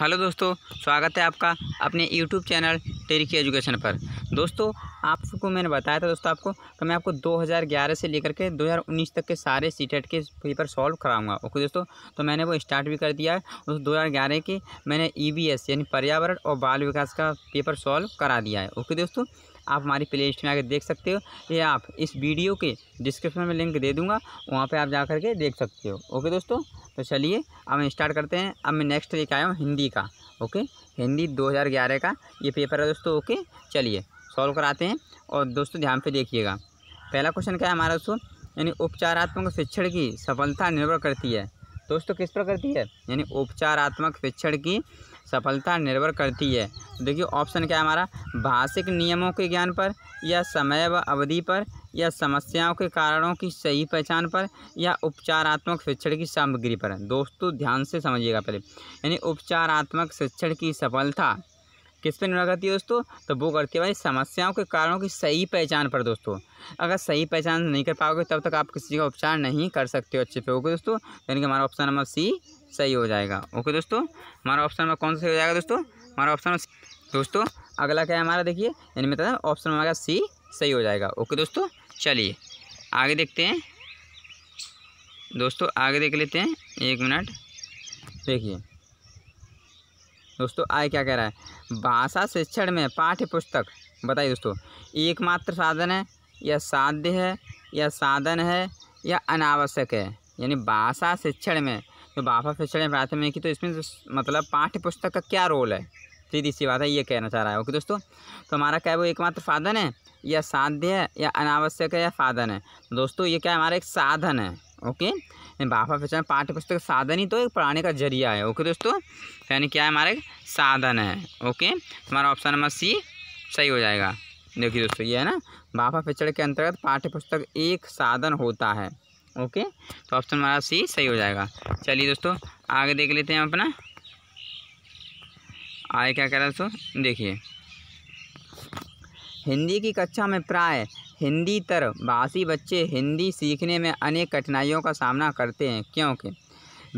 hello दोस्तों स्वागत है आपका अपने यूट्यूब चैनल टेरी की एजुकेशन पर दोस्तों आपको मैंने बताया था दोस्तों आपको कि मैं आपको 2011 से लेकर के 2019 तक के सारे सी e के पेपर सॉल्व कराऊंगा ओके दोस्तों तो मैंने वो स्टार्ट भी कर दिया है उस दो हज़ार के मैंने ई e यानी पर्यावरण और बाल विकास का पेपर सॉल्व करा दिया है ओके दोस्तों आप हमारी प्ले लिस्ट में आकर देख सकते हो या आप इस वीडियो के डिस्क्रिप्शन में लिंक दे दूँगा वहाँ पर आप जा के देख सकते हो ओके दोस्तों तो चलिए अब हम स्टार्ट करते हैं अब मैं नेक्स्ट लेके आया हूँ हिंदी का ओके हिंदी 2011 का ये पेपर है दोस्तों ओके चलिए सॉल्व कराते हैं और दोस्तों ध्यान पे देखिएगा पहला क्वेश्चन क्या है हमारा दोस्तों यानी उपचारात्मक शिक्षण की सफलता निर्भर करती है दोस्तों किस पर करती है यानी उपचारात्मक शिक्षण की सफलता निर्भर करती है देखिए ऑप्शन क्या है हमारा भाषिक नियमों के ज्ञान पर या समय व अवधि पर या समस्याओं के कारणों की सही पहचान पर या उपचारात्मक शिक्षण की सामग्री पर दोस्तों ध्यान से समझिएगा पहले यानी उपचारात्मक शिक्षण की सफलता किस पर निर्भर करती है दोस्तों तो वो करती है भाई समस्याओं के कारणों की सही पहचान पर दोस्तों अगर सही पहचान नहीं कर पाओगे तब तक आप किसी का उपचार नहीं कर सकते हो अच्छे पे ओके दोस्तों यानी कि हमारा ऑप्शन नंबर सी सही हो जाएगा ओके दोस्तों हमारा ऑप्शन नंबर कौन सा सही हो जाएगा दोस्तों हमारा ऑप्शन दोस्तों अगला क्या है हमारा देखिए यानी मैं ऑप्शन नंबर सी सही हो जाएगा ओके दोस्तों चलिए आगे देखते हैं दोस्तों आगे देख लेते हैं एक मिनट देखिए दोस्तों आए क्या कह रहा है भाषा शिक्षण में पाठ्य पुस्तक बताइए दोस्तों एकमात्र साधन है या साध्य है या साधन है या अनावश्यक है यानी भाषा शिक्षण में जो तो भाषा शिक्षण में प्राथमिक की तो इसमें तो मतलब पाठ्य पुस्तक का क्या रोल है सीधी सी बात है ये कहना चाह रहा है ओके दोस्तों तो हमारा क्या है वो एकमात्र साधन है या साध्य है या अनावश्यक है या साधन है दोस्तों ये क्या हमारा एक साधन है ओके बाफा पहचान पाठ्य पुस्तक साधन ही तो एक पढ़ाने का जरिया है ओके दोस्तों यानी क्या है हमारे साधन है ओके हमारा ऑप्शन नंबर सी सही हो जाएगा देखिए दोस्तों ये है ना बाफा पिछड़ के अंतर्गत पाठ्य पुस्तक एक साधन होता है ओके तो ऑप्शन हमारा सी सही हो जाएगा चलिए दोस्तों आगे देख लेते हैं अपना आगे क्या कह रहे दोस्तों देखिए हिंदी की कक्षा में प्राय हिंदी तर भाषी बच्चे हिंदी सीखने में अनेक कठिनाइयों का सामना करते हैं क्योंकि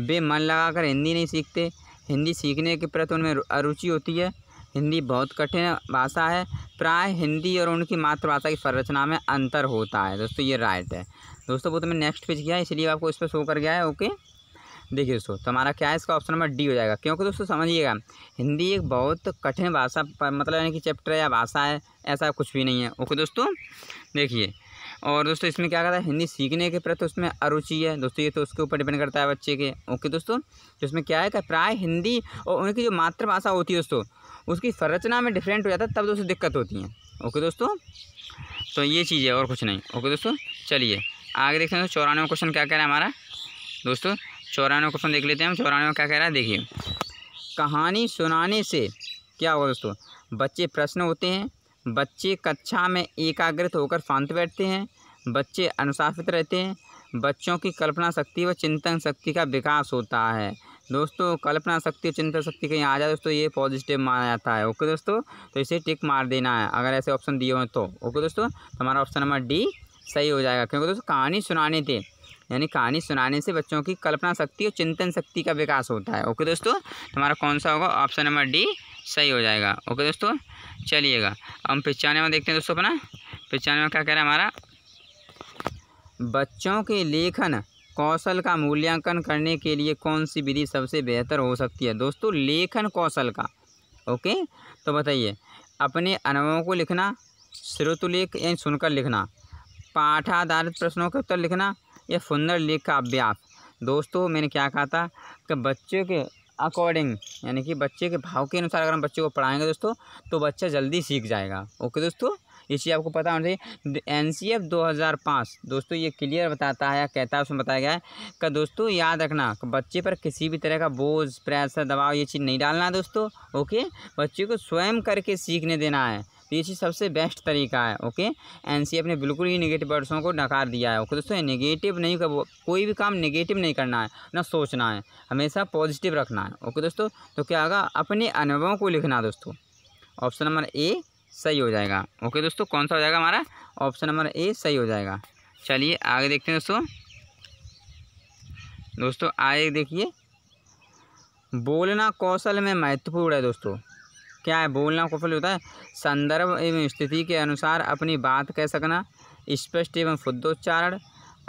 वे मन लगाकर हिंदी नहीं सीखते हिंदी सीखने के प्रति उनमें अरुचि होती है हिंदी बहुत कठिन भाषा है प्राय हिंदी और उनकी मातृभाषा की संरचना में अंतर होता है दोस्तों ये राइट है दोस्तों वो तो मैं नेक्स्ट पेज किया इसलिए आपको इस पर शो कर गया है ओके देखिए दोस्तों तो हमारा क्या है इसका ऑप्शन नंबर डी हो जाएगा क्योंकि दोस्तों समझिएगा हिंदी एक बहुत कठिन भाषा मतलब यानी कि चैप्टर या भाषा है ऐसा कुछ भी नहीं है ओके दोस्तों देखिए और दोस्तों इसमें क्या करता है हिंदी सीखने के प्रति उसमें अरुचि है दोस्तों ये तो उसके ऊपर डिपेंड करता है बच्चे के ओके दोस्तों तो इसमें क्या है कि प्राय हिंदी और उनकी जो मातृभाषा होती है दोस्तों उसकी संरचना में डिफरेंट हो जाता है तब दोस्तों दिक्कत होती है ओके दोस्तों तो ये चीज़ है और कुछ नहीं ओके दोस्तों चलिए आगे देखते हैं दोस्तों चौरानवे क्वेश्चन क्या कह रहा है हमारा दोस्तों चौरानवे क्वेश्चन देख लेते हैं हम चौरानवे क्या कह रहा है देखिए कहानी सुनाने से क्या होगा दोस्तों बच्चे प्रश्न होते हैं बच्चे कक्षा में एकाग्रत होकर शांत बैठते हैं बच्चे अनुशासित रहते हैं बच्चों की कल्पना शक्ति व चिंतन शक्ति का विकास होता है दोस्तों कल्पना शक्ति और चिंतन शक्ति कहीं आ जाए दोस्तों ये पॉजिटिव माना जाता है ओके दोस्तों तो इसे टिक मार देना है अगर ऐसे ऑप्शन दिए हो तो ओके दोस्तों तो हमारा ऑप्शन नंबर डी सही हो जाएगा क्योंकि दोस्तों कहानी सुनाने थे यानी कहानी सुनाने से बच्चों की कल्पना शक्ति और चिंतन शक्ति का विकास होता है ओके दोस्तों हमारा कौन सा होगा ऑप्शन नंबर डी सही हो जाएगा ओके दोस्तों चलिएगा हम पचानवे में देखते हैं दोस्तों अपना पचानवे में क्या कह रहे हैं हमारा बच्चों के लेखन कौशल का मूल्यांकन करने के लिए कौन सी विधि सबसे बेहतर हो सकती है दोस्तों लेखन कौशल का ओके तो बताइए अपने अनुभवों को लिखना श्रोतुलेख यानी सुनकर लिखना पाठाधारित प्रश्नों के उत्तर लिखना यह सुंदर लेख का अभ्यास दोस्तों मैंने क्या कहा था कि बच्चे के अकॉर्डिंग यानी कि बच्चे के भाव के अनुसार अगर हम बच्चे को पढ़ाएंगे दोस्तों तो बच्चा जल्दी सीख जाएगा ओके दोस्तों ये चीज़ आपको पता होना चाहिए एन सी एफ दो हज़ार पाँच दोस्तों ये क्लियर बताता है या कहता है उसमें बताया गया है कि दोस्तों याद रखना कि बच्चे पर किसी भी तरह का बोझ प्रेशर दबाव ये चीज़ नहीं डालना दोस्तों ओके बच्चे को स्वयं करके सीखने देना है तो ये चीज़ सबसे बेस्ट तरीका है ओके एन ने बिल्कुल ही निगेटिव वर्ड्सों को नकार दिया है ओके दोस्तों निगेटिव नहीं कर कोई भी काम निगेटिव नहीं करना है ना सोचना है हमेशा पॉजिटिव रखना है ओके दोस्तों तो क्या होगा अपने अनुभवों को लिखना दोस्तों ऑप्शन नंबर ए सही हो जाएगा ओके दोस्तों कौन सा हो जाएगा हमारा ऑप्शन नंबर ए सही हो जाएगा चलिए आगे देखते हैं दोस्तों दोस्तों आगे देखिए बोलना कौशल में महत्वपूर्ण है दोस्तों क्या है बोलना कुफल होता है संदर्भ एवं स्थिति के अनुसार अपनी बात कह सकना स्पष्ट एवं शुद्धोच्चारण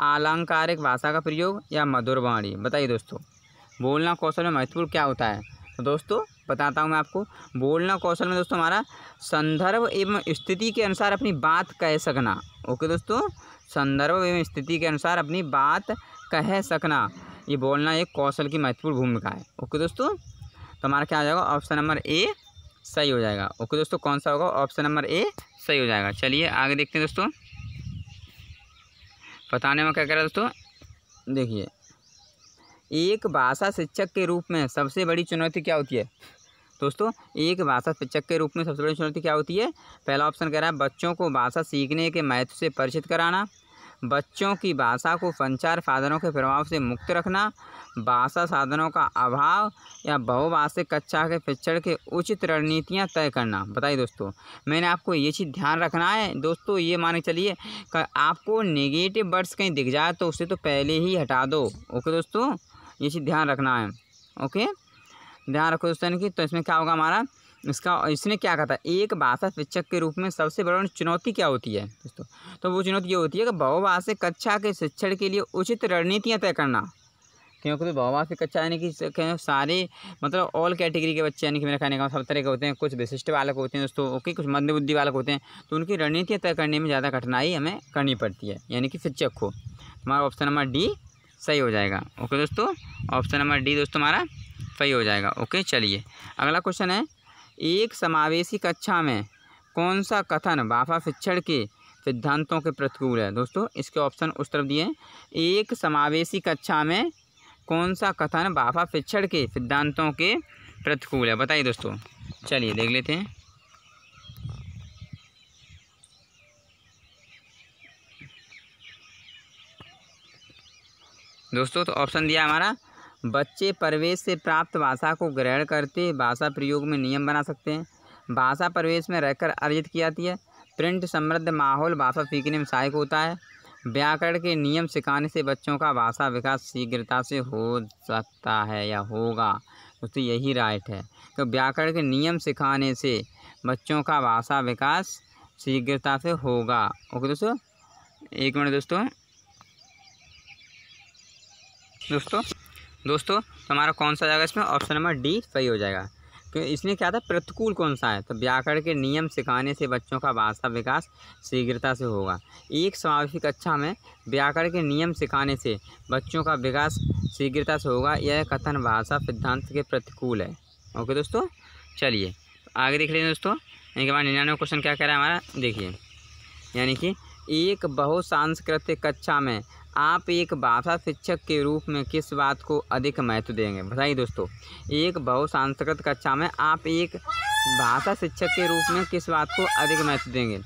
आलंकारिक भाषा का प्रयोग या मधुर वाणी बताइए दोस्तों बोलना कौशल में महत्वपूर्ण क्या होता है तो दोस्तों बताता हूँ मैं आपको बोलना कौशल में दोस्तों हमारा संदर्भ एवं स्थिति के अनुसार अपनी बात कह सकना ओके दोस्तों संदर्भ एवं स्थिति के अनुसार अपनी बात कह सकना ये बोलना एक कौशल की महत्वपूर्ण भूमिका है ओके दोस्तों तो हमारा क्या आ जाएगा ऑप्शन नंबर ए सही हो जाएगा ओके दोस्तों कौन सा होगा ऑप्शन नंबर ए सही हो जाएगा चलिए आगे देखते हैं दोस्तों बताने में क्या कह रहा है दोस्तों देखिए एक भाषा शिक्षक के रूप में सबसे बड़ी चुनौती क्या होती है दोस्तों एक भाषा शिक्षक के रूप में सबसे बड़ी चुनौती क्या होती है पहला ऑप्शन कह रहा है बच्चों को भाषा सीखने के महत्व से परिचित कराना बच्चों की भाषा को संचार साधनों के प्रभाव से मुक्त रखना भाषा साधनों का अभाव या बहुभाषिक कक्षा के शिक्षण के उचित रणनीतियाँ तय करना बताइए दोस्तों मैंने आपको ये चीज़ ध्यान रखना है दोस्तों ये मान के चलिए आपको नेगेटिव वर्ड्स कहीं दिख जाए तो उसे तो पहले ही हटा दो ओके दोस्तों ये चीज़ ध्यान रखना है ओके ध्यान रखो दोस्तों की तो इसमें क्या होगा हमारा इसका इसने क्या कहा था एक भाषा शिक्षक के रूप में सबसे बड़ा चुनौती क्या होती है दोस्तों तो वो चुनौती ये होती है कि बहुभाषिक कक्षा के शिक्षण के लिए उचित रणनीतियाँ तय करना क्योंकि तो बहुभाषिक कक्षा यानी कि सारे मतलब ऑल कैटेगरी के बच्चे यानी कि मेरे खाने का सब तरह के होते हैं कुछ विशिष्ट बालक होते हैं दोस्तों ओके कुछ मध्य बुद्धि बालक होते हैं तो उनकी रणनीतियाँ तय करने में ज़्यादा कठिनाई हमें करनी पड़ती है यानी कि शिक्षक को हमारा ऑप्शन नंबर डी सही हो जाएगा ओके दोस्तों ऑप्शन नंबर डी दोस्तों हमारा सही हो जाएगा ओके चलिए अगला क्वेश्चन है एक समावेशी कक्षा में कौन सा कथन भाषा शिक्षण के सिद्धांतों के प्रतिकूल है दोस्तों इसके ऑप्शन उस तरफ दिए एक समावेशी कक्षा में कौन सा कथन भाषा शिक्षण के सिद्धांतों के प्रतिकूल है बताइए दोस्तों चलिए देख लेते हैं दोस्तों तो ऑप्शन दिया हमारा बच्चे परवेश से प्राप्त भाषा को ग्रहण करते भाषा प्रयोग में नियम बना सकते हैं भाषा परवेश में रहकर अर्जित की जाती है प्रिंट समृद्ध माहौल भाषा सीखने में सहायक होता है व्याकरण के नियम सिखाने से बच्चों का भाषा विकास शीघ्रता से हो सकता है या होगा उसकी यही राइट है तो व्याकरण के नियम सिखाने से बच्चों का भाषा विकास शीघ्रता से होगा ओके दोस्तों एक मिनट दोस्तों दोस्तों दोस्तों तो हमारा कौन सा जाएगा इसमें ऑप्शन नंबर डी सही हो जाएगा क्योंकि इसमें क्या था प्रतिकूल कौन सा है तो व्याकरण के नियम सिखाने से बच्चों का भाषा विकास शीघ्रता से होगा एक समावेशी कक्षा में व्याकरण के नियम सिखाने से बच्चों का विकास शीघ्रता से होगा यह कथन भाषा सिद्धांत के प्रतिकूल है ओके दोस्तों चलिए आगे देख लीजिए दोस्तों इनके बाद निन्यानवे क्वेश्चन क्या कह रहा है हमारा देखिए यानी कि एक बहुसांस्कृतिक कक्षा में आप एक भाषा शिक्षक के रूप में किस बात को अधिक महत्व देंगे बताइए दोस्तों एक बहु सांस्कृतिक कक्षा में आप एक भाषा शिक्षक के रूप में किस बात को अधिक महत्व देंगे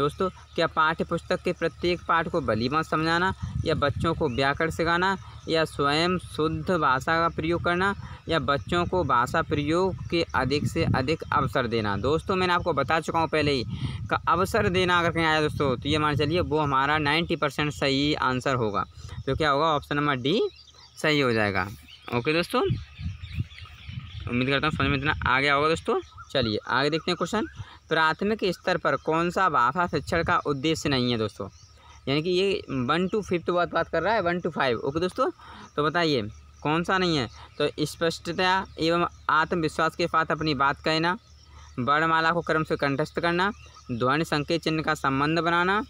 दोस्तों क्या पाठ्य पुस्तक के प्रत्येक पाठ को भलीमत समझाना या बच्चों को व्याकरण सिखाना या स्वयं शुद्ध भाषा का प्रयोग करना या बच्चों को भाषा प्रयोग के अधिक से अधिक अवसर देना दोस्तों मैंने आपको बता चुका हूँ पहले ही का अवसर देना अगर कहीं आया दोस्तों तो ये मान चलिए वो हमारा नाइन्टी परसेंट सही आंसर होगा तो क्या होगा ऑप्शन नंबर डी सही हो जाएगा ओके दोस्तों उम्मीद करता हूँ समझ में इतना आ गया होगा दोस्तों चलिए आगे देखते हैं क्वेश्चन प्राथमिक स्तर पर कौन सा भाषा शिक्षण का उद्देश्य नहीं है दोस्तों यानी कि ये वन टू फिफ्थ बात बात कर रहा है वन टू फाइव ओके दोस्तों तो बताइए कौन सा नहीं है तो स्पष्टता एवं आत्मविश्वास के साथ अपनी बात कहना वर्णमाला को क्रम से कंठस्थ करना ध्वनि संकेत चिन्ह का संबंध बनाना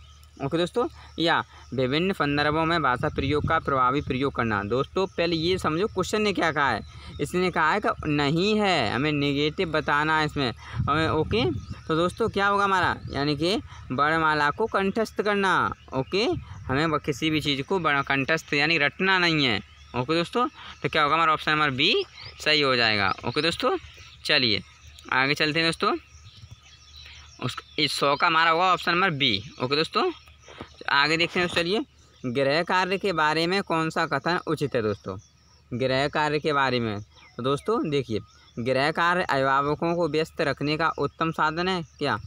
ओके दोस्तों या विभिन्न संदर्भों में भाषा प्रयोग का प्रभावी प्रयोग करना दोस्तों पहले ये समझो क्वेश्चन ने क्या कहा है इसने कहा है कि नहीं है हमें नेगेटिव बताना है इसमें हमें ओके तो दोस्तों क्या होगा हमारा यानी कि बड़माला को कंठस्थ करना ओके हमें किसी भी चीज़ को बड़ा कंठस्थ यानी रटना नहीं है ओके दोस्तों तो क्या होगा हमारा ऑप्शन नंबर बी सही हो जाएगा ओके दोस्तों चलिए आगे चलते हैं दोस्तों उस इस सौ का हमारा होगा ऑप्शन नंबर बी ओके दोस्तों आगे देखते हैं चलिए गृह कार्य के बारे में कौन सा कथन उचित है दोस्तों गृह कार्य के बारे में तो दोस्तों देखिए गृह कार्य अभिभावकों को व्यस्त रखने का उत्तम साधन है क्या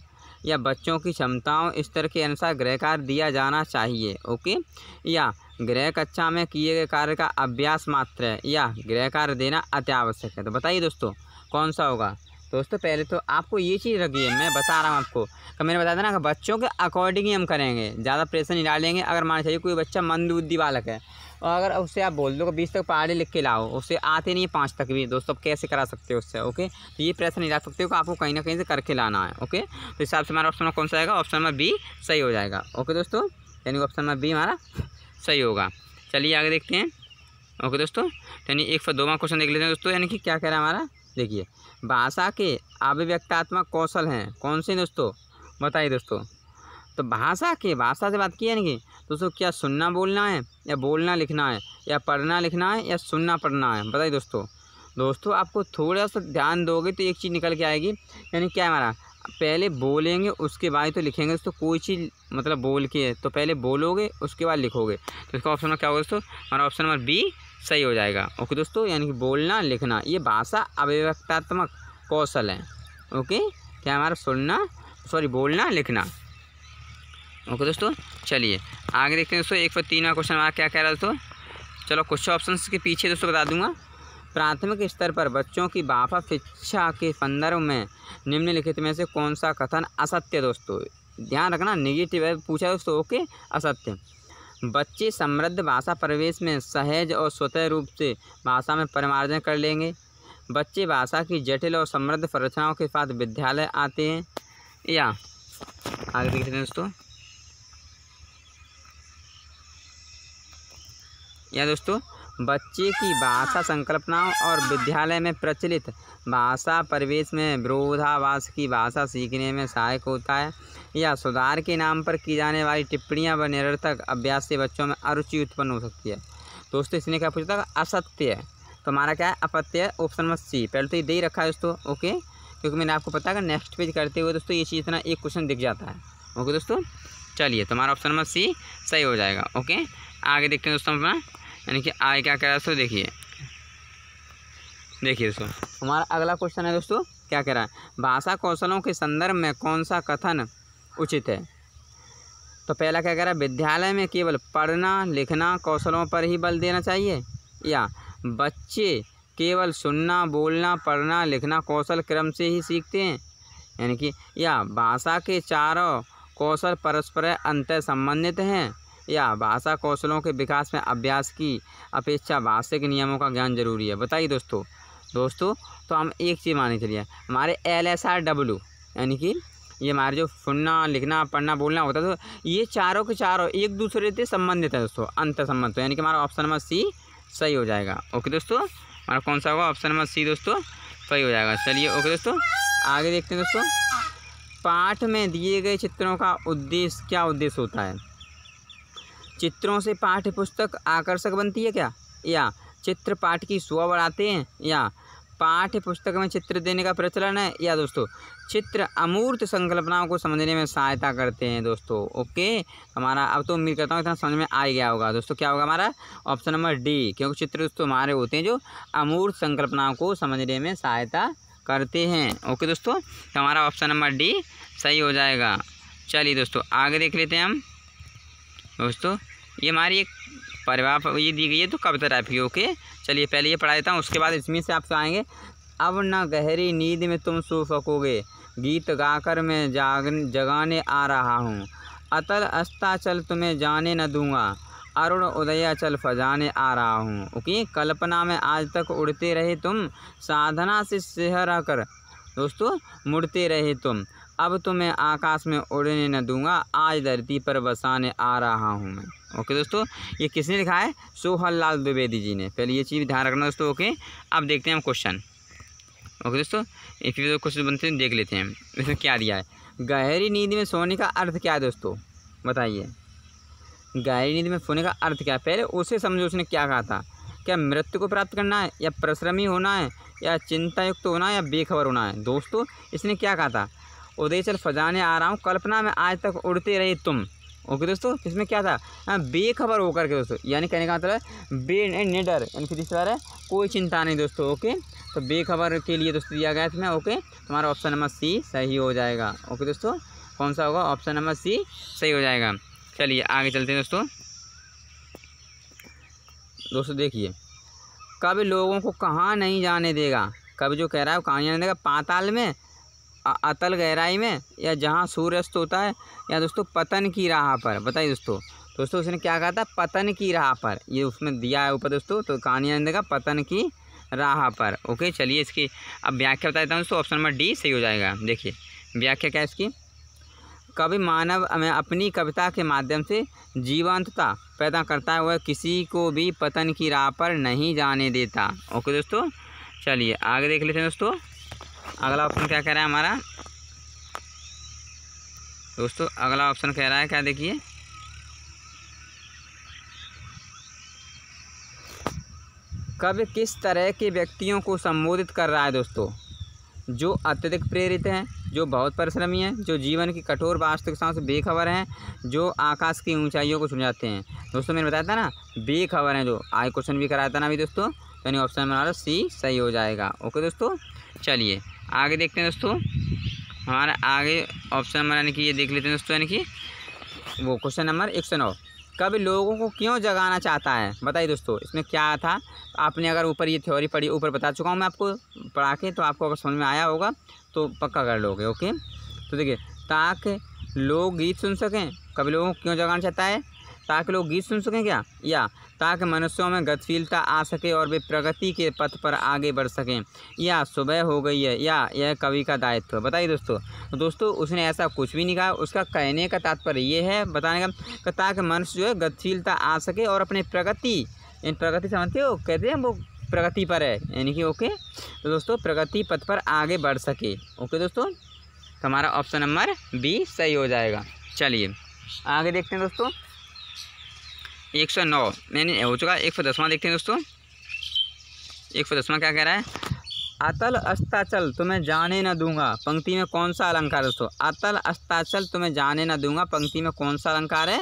या बच्चों की क्षमताओं स्तर के अनुसार गृह कार्य दिया जाना चाहिए ओके या गृह कक्षा में किए गए कार्य का अभ्यास मात्र है या गृह कार्य देना अत्यावश्यक है तो बताइए दोस्तों कौन सा होगा दोस्तों पहले तो आपको ये चीज़ रखी है मैं बता रहा हूँ आपको कि मैंने बता देना कि बच्चों के अकॉर्डिंग ही हम करेंगे ज़्यादा प्रेशर नहीं डालेंगे अगर मान चाहिए कोई बच्चा बुद्धि बालक है और अगर उससे आप बोल दो बीस तक पहाड़े लिख के लाओ उससे आते नहीं है पाँच तक भी दोस्तों आप कैसे करा सकते हो उससे ओके तो ये प्रेशर नहीं डाल सकते हो कि आपको कहीं ना कहीं से करके लाना है ओके तो हिसाब से हमारा ऑप्शन कौन सा आएगा ऑप्शन नंबर बी सही हो जाएगा ओके दोस्तों यानी ऑप्शन नंबर बी हमारा सही होगा चलिए आगे देखते हैं ओके दोस्तों यानी एक सौ दो क्वेश्चन देख लेते हैं दोस्तों यानी कि क्या कह रहा है हमारा देखिए भाषा के अभिव्यक्तात्मक कौशल हैं कौन से दोस्तों बताइए दोस्तों तो भाषा के भाषा से बात की है नहीं तो दोस्तों क्या सुनना बोलना है या बोलना लिखना है या पढ़ना लिखना है या सुनना पढ़ना है बताइए दोस्तों दोस्तों आपको थोड़ा सा ध्यान दोगे तो एक चीज़ निकल के आएगी यानी क्या है हमारा पहले बोलेंगे उसके बाद तो लिखेंगे दोस्तों कोई चीज़ मतलब बोल के तो पहले बोलोगे उसके बाद लिखोगे तो इसका ऑप्शन क्या होगा दोस्तों हमारा ऑप्शन नंबर बी सही हो जाएगा ओके दोस्तों यानी कि बोलना लिखना ये भाषा अभिव्यक्तात्मक कौशल है ओके क्या हमारा सुनना सॉरी बोलना लिखना ओके दोस्तों चलिए आगे देखते हैं दोस्तों एक सौ तीनवा क्वेश्चन हमारा क्या कह रहा है दोस्तों चलो कुछ ऑप्शन के पीछे दोस्तों बता दूंगा प्राथमिक स्तर पर बच्चों की बाफा शिक्षा के संदर्भ में निम्नलिखित में से कौन सा कथन असत्य दोस्तों ध्यान रखना निगेटिव है पूछा दोस्तों ओके असत्य बच्चे समृद्ध भाषा परिवेश में सहज और स्वतः रूप से भाषा में परिमार्जन कर लेंगे बच्चे भाषा की जटिल और समृद्ध संरचनाओं के साथ विद्यालय आते हैं या आगे देखते हैं दोस्तों या दोस्तों बच्चे की भाषा संकल्पनाओं और विद्यालय में प्रचलित भाषा परिवेश में विरोधावास की भाषा सीखने में सहायक होता है या सुधार के नाम पर की जाने वाली टिप्पणियाँ व निरर्थक अभ्यास से बच्चों में अरुचि उत्पन्न हो सकती है दोस्तों इसने क्या पूछा था असत्य है तो हमारा क्या है अपत्य ऑप्शन नंबर सी पहले तो ये दे ही रखा है दोस्तों ओके क्योंकि मैंने आपको पता है नेक्स्ट पेज करते हुए दोस्तों ये चीज़ इतना एक क्वेश्चन दिख जाता है ओके दोस्तों चलिए तुम्हारा ऑप्शन नंबर सी सही हो जाएगा ओके आगे देखते हैं दोस्तों अपना यानी कि आय क्या कह रहा है दोस्तों देखिए देखिए दोस्तों हमारा अगला क्वेश्चन है दोस्तों क्या कह रहा है भाषा कौशलों के संदर्भ में कौन सा कथन उचित है तो पहला क्या कह रहा है विद्यालय में केवल पढ़ना लिखना कौशलों पर ही बल देना चाहिए या बच्चे केवल सुनना बोलना पढ़ना लिखना कौशल क्रम से ही सीखते हैं यानी कि या भाषा के चारों कौशल परस्पर अंतर संबंधित हैं या भाषा कौशलों के विकास में अभ्यास की अपेक्षा भाषिक नियमों का ज्ञान जरूरी है बताइए दोस्तों दोस्तों तो हम एक चीज़ माने चलिए हमारे एल एस आर डब्ल्यू यानी कि ये हमारे जो सुनना लिखना पढ़ना बोलना होता है तो ये चारों के चारों एक दूसरे से संबंधित है दोस्तों अंत संबंध तो यानी कि हमारा ऑप्शन नंबर सी सही हो जाएगा ओके दोस्तों हमारा कौन सा होगा ऑप्शन नंबर सी दोस्तों सही हो जाएगा चलिए ओके दोस्तों आगे देखते हैं दोस्तों पाठ में दिए गए चित्रों का उद्देश्य क्या उद्देश्य होता है चित्रों से पाठ्य पुस्तक आकर्षक बनती है क्या या चित्र पाठ की शोभा बढ़ाते हैं या पाठ्य पुस्तक में चित्र देने का प्रचलन है या दोस्तों चित्र अमूर्त संकल्पनाओं को समझने में सहायता करते हैं दोस्तों ओके हमारा अब तो उम्मीद करता हूँ इतना समझ में आ गया होगा दोस्तों क्या होगा हमारा ऑप्शन नंबर डी क्योंकि चित्र दोस्तों हमारे होते हैं जो अमूर्त संकल्पनाओं को समझने में सहायता करते हैं ओके दोस्तों तो हमारा ऑप्शन नंबर डी सही हो जाएगा चलिए दोस्तों आगे देख लेते हैं हम दोस्तों ये हमारी एक परिवार ये दी गई है तो कविता राफी ओके चलिए पहले ये पढ़ा देता हूँ उसके बाद इसमें से आप आएंगे अब ना गहरी नींद में तुम सो सकोगे गीत गाकर मैं जाग जगाने आ रहा हूँ अतल अस्ताचल तुम्हें जाने न दूंगा अरुण उदया चल फजाने आ रहा हूँ ओके कल्पना में आज तक उड़ते रहे तुम साधना से सिहरा कर दोस्तों मुड़ते रहे तुम अब तो मैं आकाश में उड़ने न दूंगा आज धरती पर बसाने आ रहा हूँ मैं ओके दोस्तों ये किसने लिखा है सोहन लाल द्विवेदी जी ने पहले ये चीज़ ध्यान रखना दोस्तों ओके अब देखते हैं हम क्वेश्चन ओके दोस्तों एक फिर क्वेश्चन बनते हैं देख लेते हैं इसमें क्या दिया है गहरी नींद में सोने का अर्थ क्या है दोस्तों बताइए गहरी नींद में सोने का अर्थ क्या है पहले उसे समझो उसने क्या कहा था क्या मृत्यु को प्राप्त करना है या परिश्रमी होना है या चिंतायुक्त होना है या बेखबर होना है दोस्तों इसने क्या कहा था उदय चल फजाने आ रहा हूँ कल्पना में आज तक उड़ते रहे तुम ओके दोस्तों इसमें क्या था हाँ, बेखबर होकर के दोस्तों यानी कहने का मतलब बे एंड निडर यानी फिर बार है कोई चिंता नहीं दोस्तों ओके तो बेखबर के लिए दोस्तों दिया गया इसमें ओके तुम्हारा ऑप्शन नंबर सी सही हो जाएगा ओके दोस्तों कौन सा होगा ऑप्शन नंबर सी सही हो जाएगा चलिए आगे चलते हैं दोस्तों दोस्तों देखिए कब लोगों को कहाँ नहीं जाने देगा कब जो कह रहा है वो कहाँ जाने देगा पाताल में अतल गहराई में या जहाँ सूर्यास्त होता है या दोस्तों पतन की राह पर बताइए दोस्तों दोस्तों उसने क्या कहा था पतन की राह पर ये उसमें दिया है ऊपर दोस्तों तो कहानी देगा पतन की राह पर ओके चलिए इसकी अब व्याख्या बता देता हूँ दोस्तों ऑप्शन नंबर डी सही हो जाएगा देखिए व्याख्या क्या है इसकी कवि मानव अपनी कविता के माध्यम से जीवंतता पैदा करता है वह किसी को भी पतन की राह पर नहीं जाने देता ओके दोस्तों चलिए आगे देख लेते हैं दोस्तों अगला ऑप्शन क्या कह रहा है हमारा दोस्तों अगला ऑप्शन कह रहा है क्या देखिए कब किस तरह के व्यक्तियों को संबोधित कर रहा है दोस्तों जो अत्यधिक प्रेरित हैं जो बहुत परिश्रमी हैं जो जीवन की कठोर वास्तविकताओं से बेखबर हैं जो आकाश की ऊंचाइयों को छू जाते हैं दोस्तों मैंने बताया था ना बेखबर हैं जो आई क्वेश्चन भी कराया था ना अभी दोस्तों यानी ऑप्शन हमारा सी सही हो जाएगा ओके दोस्तों चलिए आगे देखते हैं दोस्तों हमारा आगे ऑप्शन नंबर यानी कि ये देख लेते हैं दोस्तों यानी कि वो क्वेश्चन नंबर एक सौ नौ कभी लोगों को क्यों जगाना चाहता है बताइए दोस्तों इसमें क्या था आपने अगर ऊपर ये थ्योरी पढ़ी ऊपर बता चुका हूँ मैं आपको पढ़ा के तो आपको अगर समझ में आया होगा तो पक्का कर लोगे ओके तो देखिए ताकि लोग गीत सुन सकें कभी लोगों को क्यों जगाना चाहता है ताकि लोग गीत सुन सकें क्या या ताकि मनुष्यों में गतिशीलता आ सके और वे प्रगति के पथ पर आगे बढ़ सकें या सुबह हो गई है या यह कवि का दायित्व बताइए दोस्तों तो दोस्तों उसने ऐसा कुछ भी नहीं कहा उसका कहने का तात्पर्य ये है बताने का ताकि मनुष्य जो है गतिशीलता आ सके और अपने प्रगति इन प्रगति समझते हो कहते हैं वो प्रगति पर है यानी कि ओके तो दोस्तों प्रगति पथ पर आगे बढ़ सके ओके दोस्तों तो हमारा ऑप्शन नंबर बी सही हो जाएगा चलिए आगे देखते हैं दोस्तों एक सौ नौ यानी हो चुका है एक सौ दसवां देखते हैं दोस्तों एक सौ दसवां क्या कह रहा है अतल अस्ताचल तुम्हें जाने ना दूंगा पंक्ति में कौन सा अलंकार दोस्तों अतल अस्ताचल तुम्हें जाने ना दूंगा पंक्ति में कौन सा अलंकार है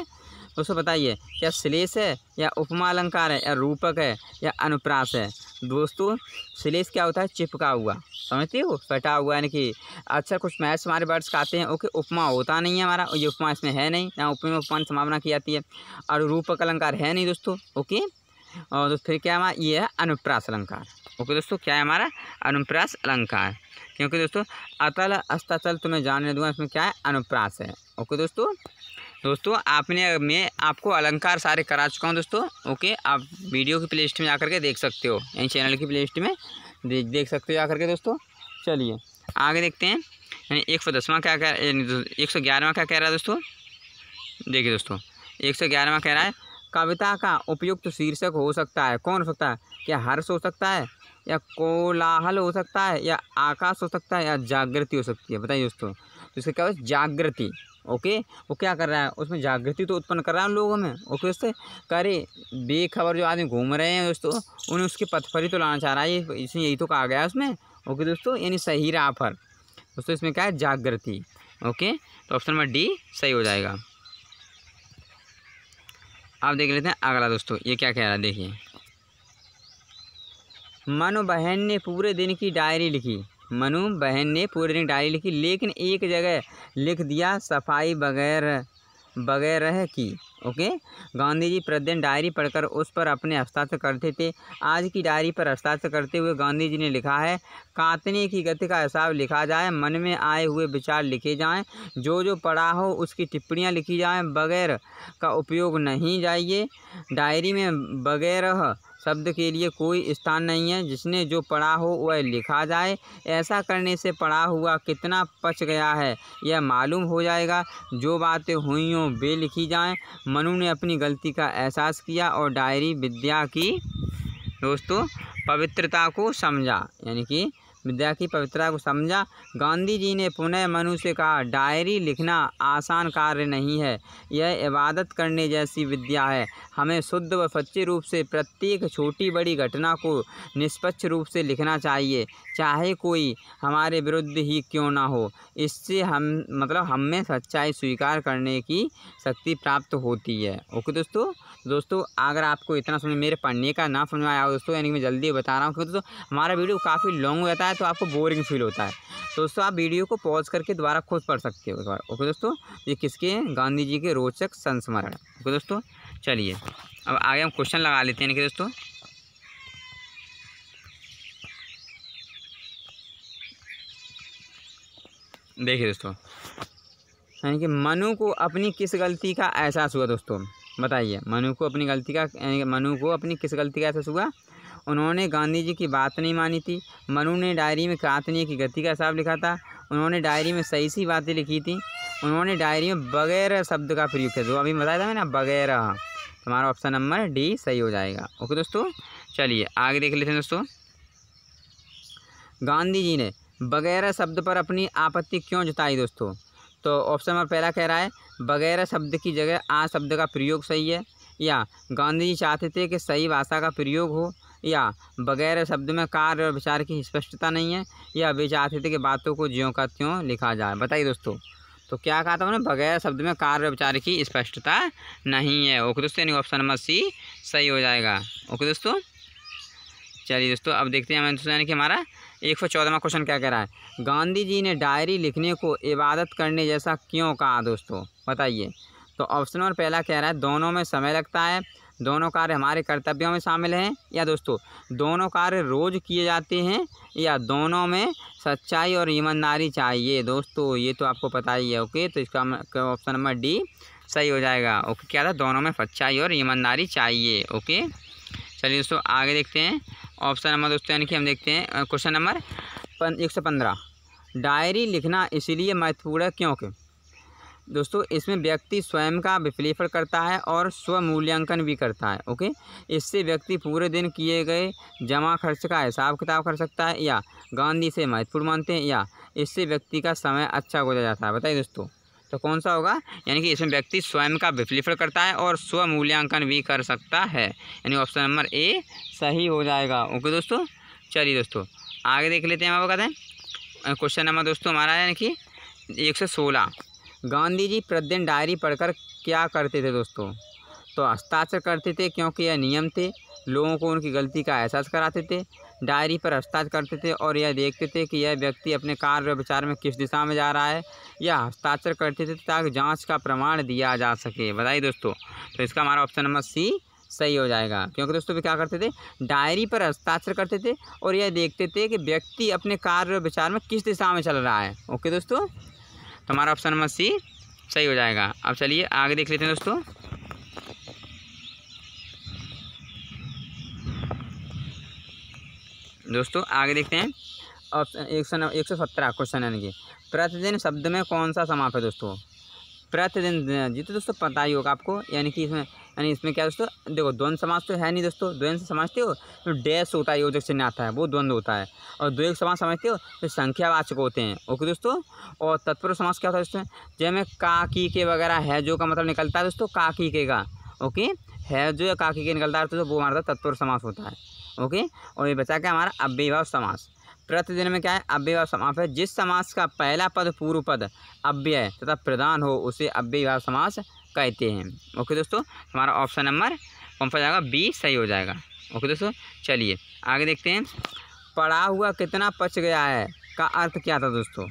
दोस्तों बताइए क्या श्लेष है या उपमा अलंकार है या रूपक है या अनुप्रास है दोस्तों श्लेष क्या होता है चिपका हुआ समझते हो फटा हुआ यानी कि अच्छा कुछ मैथ्स हमारे वर्ड्स का आते हैं ओके उपमा होता नहीं है हमारा ये उपमा इसमें है नहीं यहाँ उपमा में उपमान संभावना की जाती है और रूपक अलंकार है नहीं दोस्तों ओके और तो फिर क्या हमारा ये है अनुप्रास अलंकार ओके दोस्तों क्या है हमारा अनुप्रास अलंकार क्योंकि दोस्तों अतल अस्तल तुम्हें जानने दूंगा इसमें क्या है अनुप्रास है ओके दोस्तों दोस्तों आपने मैं आपको अलंकार सारे करा चुका हूँ दोस्तों ओके आप वीडियो की प्ले लिस्ट में आकर के देख सकते हो यानी चैनल की प्ले लिस्ट में देख देख सकते हो आकर के दोस्तों चलिए आगे देखते हैं यानी एक सौ दसवां क्या कह एक सौ ग्यारहवा क्या कह रहा है दोस्तों देखिए दोस्तों एक सौ ग्यारहवा कह रहा है कविता का उपयुक्त शीर्षक हो सकता है कौन हो सकता है क्या हर्ष हो सकता है या कोलाहल हो सकता है या आकाश हो सकता है या जागृति हो सकती है बताइए दोस्तों तो इसका क्या जागृति ओके वो क्या कर रहा है उसमें जागृति तो उत्पन्न कर रहा है उन लोगों में ओके दोस्तों करे बेखबर जो आदमी घूम रहे हैं दोस्तों उन्हें उसके पथ पर ही तो लाना चाह रहा है ये इसमें यही तो कहा गया है उसमें ओके दोस्तों यानी सही राह पर दोस्तों इसमें क्या है जागृति ओके तो ऑप्शन नंबर डी सही हो जाएगा आप देख लेते हैं अगला दोस्तों ये क्या कह रहा है देखिए मनो बहन ने पूरे दिन की डायरी लिखी मनु बहन ने पूरी दिन डायरी लिखी लेकिन एक जगह लिख दिया सफाई बगैर वगैरह की ओके गांधी जी प्रतिदिन डायरी पढ़कर उस पर अपने हस्ताक्षर करते थे आज की डायरी पर हस्ताक्षर करते हुए गांधी जी ने लिखा है कांतने की गति का हिसाब लिखा जाए मन में आए हुए विचार लिखे जाएं जो जो पढ़ा हो उसकी टिप्पणियां लिखी जाएं बगैर का उपयोग नहीं जाइए डायरी में बगैरह शब्द के लिए कोई स्थान नहीं है जिसने जो पढ़ा हो वह लिखा जाए ऐसा करने से पढ़ा हुआ कितना पच गया है यह मालूम हो जाएगा जो बातें हुई हों वे लिखी जाएँ मनु ने अपनी गलती का एहसास किया और डायरी विद्या की दोस्तों पवित्रता को समझा यानी कि विद्या की पवित्रता को समझा गांधी जी ने पुनः मनु से कहा डायरी लिखना आसान कार्य नहीं है यह इबादत करने जैसी विद्या है हमें शुद्ध व सच्चे रूप से प्रत्येक छोटी बड़ी घटना को निष्पक्ष रूप से लिखना चाहिए चाहे कोई हमारे विरुद्ध ही क्यों ना हो इससे हम मतलब हम में सच्चाई स्वीकार करने की शक्ति प्राप्त होती है ओके दोस्तों दोस्तों अगर आपको इतना समझ मेरे पढ़ने का ना समझ आया हो दोस्तों यानी कि मैं जल्दी बता रहा हूँ क्योंकि दोस्तों हमारा वीडियो काफ़ी लॉन्ग हो जाता है तो आपको बोरिंग फील होता है दोस्तों आप वीडियो को पॉज करके दोबारा खुद पढ़ सकते हो ओके दोस्तों ये किसके गांधी जी के रोचक संस्मरण ओके दोस्तों चलिए अब आगे हम क्वेश्चन लगा लेते हैं कि दोस्तों देखिए दोस्तों यानी कि मनु को अपनी किस गलती का एहसास हुआ दोस्तों बताइए मनु को अपनी गलती का यानी कि मनु को अपनी किस गलती का एहसास हुआ उन्होंने गांधी जी की बात नहीं मानी थी मनु ने डायरी में कातनी की गति का हिसाब लिखा था उन्होंने डायरी में सही सी बातें लिखी थी उन्होंने डायरी में बगैर शब्द का प्रयोग किया जो अभी बताया था मैंने बगैर तुम्हारा ऑप्शन नंबर डी सही हो जाएगा ओके दोस्तों चलिए आगे देख लेते हैं दोस्तों गांधी जी ने वगैरह शब्द पर अपनी आपत्ति क्यों जताई दोस्तों तो ऑप्शन नंबर पहला कह रहा है वगैरह शब्द की जगह आ शब्द का प्रयोग सही है या गांधी जी चाहते थे कि सही भाषा का प्रयोग हो या वगैरह शब्द में कार्य और विचार की स्पष्टता नहीं है या वे चाहते थे कि बातों को ज्यों का त्यों लिखा जाए बताइए दोस्तों तो क्या कहा था उन्होंने बगैर शब्द में कार्य विचार की स्पष्टता नहीं है ओके दोस्तों यानी ऑप्शन नंबर सी सही हो जाएगा ओके दोस्तों चलिए दोस्तों अब देखते हैं हमें दोस्तों यानी कि हमारा एक सौ चौदहवा क्वेश्चन क्या कह रहा है गांधी जी ने डायरी लिखने को इबादत करने जैसा क्यों कहा दोस्तों बताइए तो ऑप्शन और पहला कह रहा है दोनों में समय लगता है दोनों कार्य हमारे कर्तव्यों में शामिल हैं या दोस्तों दोनों कार्य रोज़ किए जाते हैं या दोनों में सच्चाई और ईमानदारी चाहिए दोस्तों ये तो आपको पता ही है ओके तो इसका ऑप्शन नंबर डी सही हो जाएगा ओके क्या था दोनों में सच्चाई और ईमानदारी चाहिए ओके चलिए दोस्तों आगे देखते हैं ऑप्शन नंबर दोस्तों यानी कि हम देखते हैं क्वेश्चन नंबर पन एक सौ पंद्रह डायरी लिखना इसीलिए महत्वपूर्ण है क्योंकि दोस्तों इसमें व्यक्ति स्वयं का विश्लेषण करता है और स्व मूल्यांकन भी करता है ओके इससे व्यक्ति पूरे दिन किए गए जमा खर्च का हिसाब किताब कर सकता है या गांधी से महत्वपूर्ण मानते हैं या इससे व्यक्ति का समय अच्छा गुजर जाता है बताइए दोस्तों तो कौन सा होगा यानी कि इसमें व्यक्ति स्वयं का विश्लेषण करता है और स्व मूल्यांकन भी कर सकता है यानी ऑप्शन नंबर ए सही हो जाएगा ओके दोस्तों चलिए दोस्तों आगे देख लेते हैं हम आपको कहते हैं क्वेश्चन नंबर दोस्तों हमारा यानी कि एक सौ सोलह गांधी जी प्रतिदिन डायरी पढ़कर क्या करते थे दोस्तों तो हस्ताक्षर करते थे क्योंकि यह नियम थे लोगों को उनकी गलती का एहसास कराते थे डायरी पर हस्ताक्षर करते थे और यह देखते थे कि यह व्यक्ति अपने कार्य विचार में किस दिशा में जा रहा है यह हस्ताक्षर करते थे ताकि जांच का प्रमाण दिया जा सके बताइए दोस्तों तो इसका हमारा ऑप्शन नंबर सी सही हो जाएगा क्योंकि दोस्तों भी क्या करते थे डायरी पर हस्ताक्षर करते थे और यह देखते थे कि व्यक्ति अपने कार्य विचार में किस दिशा में चल रहा है ओके दोस्तों तो हमारा ऑप्शन नंबर सी सही हो जाएगा अब चलिए आगे देख लेते हैं दोस्तों दोस्तों आगे देखते हैं ऑप्शन एक सौ एक सौ सत्रह क्वेश्चन यानी कि प्रतिदिन शब्द में कौन सा समाप है दोस्तों प्रतिदिन जी तो दोस्तों पता ही होगा आपको यानी कि इसमें यानी इसमें क्या दोस्तों देखो द्वंद समाज तो है नहीं दोस्तों द्वंद से समझते हो तो डैश होता है योजक चिन्ह आता है वो द्वंद्व होता है और द्वैक समाज समझते हो तो संख्यावाचक होते हैं ओके दोस्तों और तत्पुरुष समाज क्या होता है दोस्तों जैमें काकी के वगैरह है जो का मतलब निकलता है दोस्तों काकी के का ओके है जो या के निकलता है तो वो हमारा तत्पुरुष समास होता है ओके और ये बचा क्या हमारा अव्यवाह समास प्रतिदिन में क्या है अव्यवाह समास है जिस समास का पहला पद पूर्व पद अव्यय तथा प्रदान हो उसे अव्यवाह समास कहते हैं ओके दोस्तों हमारा ऑप्शन नंबर कौन सा जाएगा बी सही हो जाएगा ओके दोस्तों चलिए आगे देखते हैं पढ़ा हुआ कितना पच गया है का अर्थ क्या था दोस्तों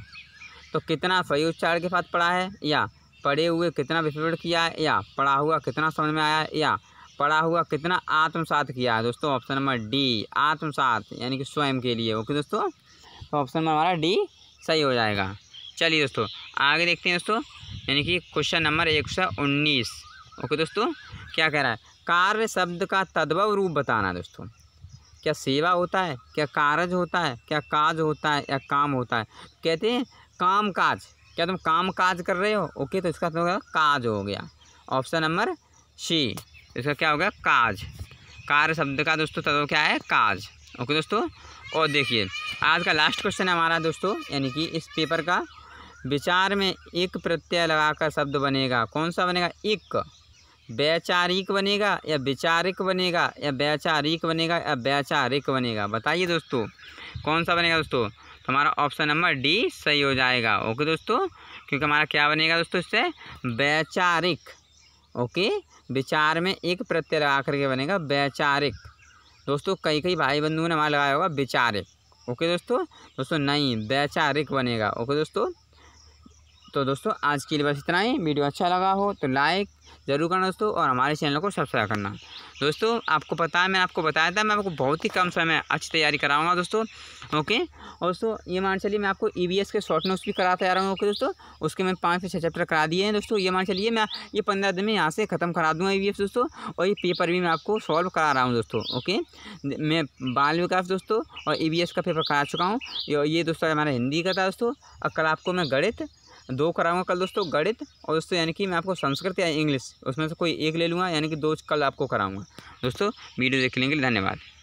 तो कितना सही उच्चारण के साथ पढ़ा है या पढ़े हुए कितना विस्फोट किया है या पढ़ा हुआ कितना समझ में आया है या पढ़ा हुआ कितना आत्मसात किया है दोस्तों ऑप्शन नंबर डी आत्मसात यानी कि स्वयं के लिए ओके दोस्तों तो ऑप्शन नंबर हमारा डी सही हो जाएगा चलिए दोस्तों आगे देखते हैं दोस्तों यानी कि क्वेश्चन नंबर एक सौ उन्नीस ओके दोस्तों क्या कह रहा है कार्य शब्द का तद्भव रूप बताना दोस्तों क्या सेवा होता है क्या कारज होता है क्या काज होता है या काम होता है कहते हैं काम काज क्या तुम काम काज कर रहे हो ओके तो इसका तो काज हो गया ऑप्शन नंबर सी इसका क्या होगा काज कार्य शब्द का दोस्तों तत्व क्या है काज ओके दोस्तों और देखिए आज का लास्ट क्वेश्चन है हमारा दोस्तों यानी कि इस पेपर का विचार में एक प्रत्यय लगाकर शब्द बनेगा कौन सा बनेगा एक वैचारिक बनेगा या वैचारिक बनेगा या वैचारिक बनेगा या वैचारिक बनेगा बताइए दोस्तों कौन सा बनेगा दोस्तों तो हमारा ऑप्शन नंबर डी सही हो जाएगा ओके दोस्तों क्योंकि हमारा क्या बनेगा दोस्तों इससे वैचारिक ओके विचार में एक प्रत्यय लगा करके बनेगा वैचारिक दोस्तों कई कई भाई बंधुओं ने वहाँ लगाया होगा विचारिक ओके दोस्तों दोस्तों नहीं वैचारिक बनेगा ओके दोस्तों तो दोस्तों आज के लिए बस इतना ही वीडियो अच्छा लगा हो तो लाइक ज़रूर करना दोस्तों और हमारे चैनल को सब्सक्राइब करना दोस्तों आपको पता है मैं आपको बताया था मैं आपको बहुत ही कम समय में अच्छी तैयारी कराऊंगा दोस्तों ओके और दोस्तों ये मान चलिए मैं आपको ई e के शॉर्ट नोट्स भी कराते आ रहा हूँ ओके दोस्तों उसके मैं पाँच से छः चैप्टर करा दिए हैं दोस्तों ये मान चलिए मैं ये पंद्रह दिन में यहाँ से ख़त्म करा दूँगा ई e दोस्तों और ये पेपर भी मैं आपको सॉल्व करा रहा हूँ दोस्तों ओके मैं बाल विकास दोस्तों और ई e का पेपर करा चुका हूँ ये दोस्तों हमारा हिंदी का था दोस्तों और कल आपको मैं गणित दो कराऊंगा कल दोस्तों गणित और दोस्तों यानी कि मैं आपको संस्कृत या इंग्लिश उसमें से कोई एक ले लूँगा यानी कि दो कल आपको कराऊंगा दोस्तों वीडियो देख लेंगे धन्यवाद